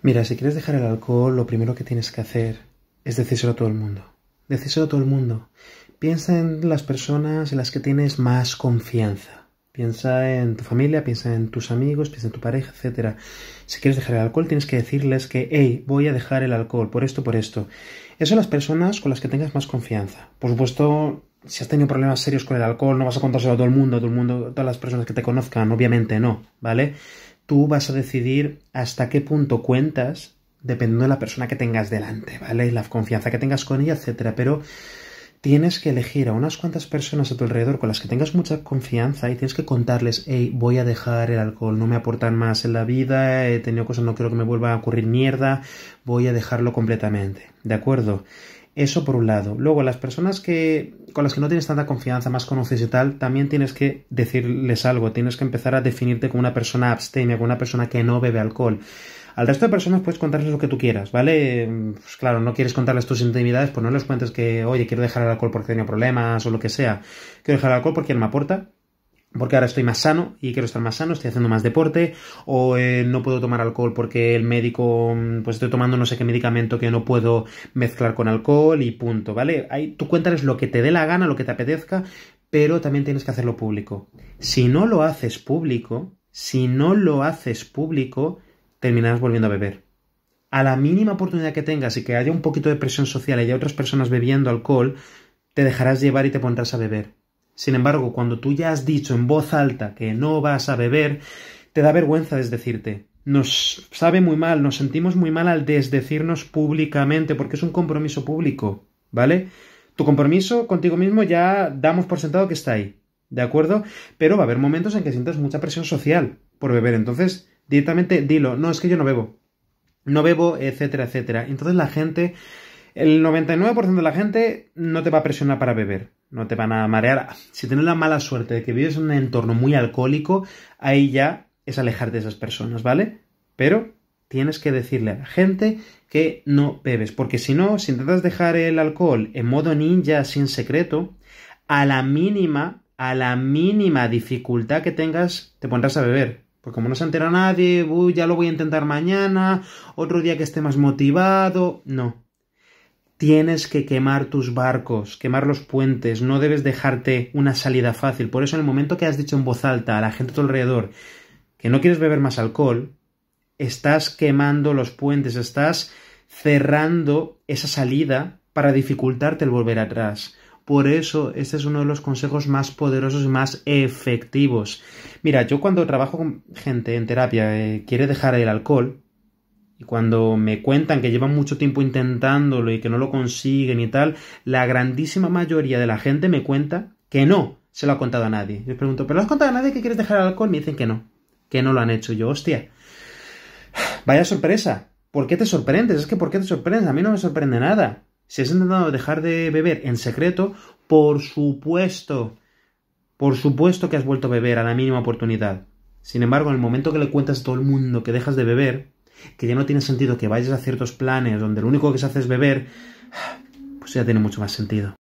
Mira, si quieres dejar el alcohol, lo primero que tienes que hacer es decírselo a todo el mundo. Decírselo a todo el mundo. Piensa en las personas en las que tienes más confianza. Piensa en tu familia, piensa en tus amigos, piensa en tu pareja, etc. Si quieres dejar el alcohol, tienes que decirles que, hey, voy a dejar el alcohol por esto, por esto. Esas son las personas con las que tengas más confianza. Por supuesto, si has tenido problemas serios con el alcohol, no vas a contárselo a todo el mundo, a todo el mundo, a todas las personas que te conozcan, obviamente no, ¿vale? tú vas a decidir hasta qué punto cuentas, dependiendo de la persona que tengas delante, ¿vale? Y la confianza que tengas con ella, etcétera. Pero tienes que elegir a unas cuantas personas a tu alrededor con las que tengas mucha confianza y tienes que contarles, hey, voy a dejar el alcohol, no me aportan más en la vida, he tenido cosas, no quiero que me vuelva a ocurrir mierda, voy a dejarlo completamente, ¿de acuerdo? Eso por un lado. Luego, las personas que con las que no tienes tanta confianza, más conoces y tal, también tienes que decirles algo, tienes que empezar a definirte como una persona abstemia, como una persona que no bebe alcohol. Al resto de personas puedes contarles lo que tú quieras, ¿vale? Pues claro, no quieres contarles tus intimidades, pues no les cuentes que, oye, quiero dejar el alcohol porque tenía problemas o lo que sea. Quiero dejar el alcohol porque él me aporta porque ahora estoy más sano y quiero estar más sano, estoy haciendo más deporte, o eh, no puedo tomar alcohol porque el médico, mm, pues estoy tomando no sé qué medicamento que no puedo mezclar con alcohol y punto, ¿vale? Ahí, tú cuéntales lo que te dé la gana, lo que te apetezca, pero también tienes que hacerlo público. Si no lo haces público, si no lo haces público, terminarás volviendo a beber. A la mínima oportunidad que tengas y que haya un poquito de presión social y haya otras personas bebiendo alcohol, te dejarás llevar y te pondrás a beber sin embargo, cuando tú ya has dicho en voz alta que no vas a beber, te da vergüenza desdecirte. Nos sabe muy mal, nos sentimos muy mal al desdecirnos públicamente, porque es un compromiso público, ¿vale? Tu compromiso contigo mismo ya damos por sentado que está ahí, ¿de acuerdo? Pero va a haber momentos en que sientas mucha presión social por beber, entonces directamente dilo, no, es que yo no bebo, no bebo, etcétera, etcétera. Entonces la gente el 99% de la gente no te va a presionar para beber, no te van a marear. Si tienes la mala suerte de que vives en un entorno muy alcohólico, ahí ya es alejarte de esas personas, ¿vale? Pero tienes que decirle a la gente que no bebes, porque si no, si intentas dejar el alcohol en modo ninja sin secreto, a la mínima, a la mínima dificultad que tengas, te pondrás a beber. Porque como no se entera nadie, ya lo voy a intentar mañana, otro día que esté más motivado, no. Tienes que quemar tus barcos, quemar los puentes, no debes dejarte una salida fácil. Por eso en el momento que has dicho en voz alta a la gente a tu alrededor que no quieres beber más alcohol, estás quemando los puentes, estás cerrando esa salida para dificultarte el volver atrás. Por eso este es uno de los consejos más poderosos y más efectivos. Mira, yo cuando trabajo con gente en terapia eh, quiere dejar el alcohol, y cuando me cuentan que llevan mucho tiempo intentándolo y que no lo consiguen y tal, la grandísima mayoría de la gente me cuenta que no se lo ha contado a nadie. Les pregunto, ¿pero has contado a nadie que quieres dejar el alcohol? Me dicen que no, que no lo han hecho. yo, hostia, vaya sorpresa. ¿Por qué te sorprendes? Es que ¿por qué te sorprendes? A mí no me sorprende nada. Si has intentado dejar de beber en secreto, por supuesto, por supuesto que has vuelto a beber a la mínima oportunidad. Sin embargo, en el momento que le cuentas a todo el mundo que dejas de beber, que ya no tiene sentido que vayas a ciertos planes donde lo único que se hace es beber, pues ya tiene mucho más sentido.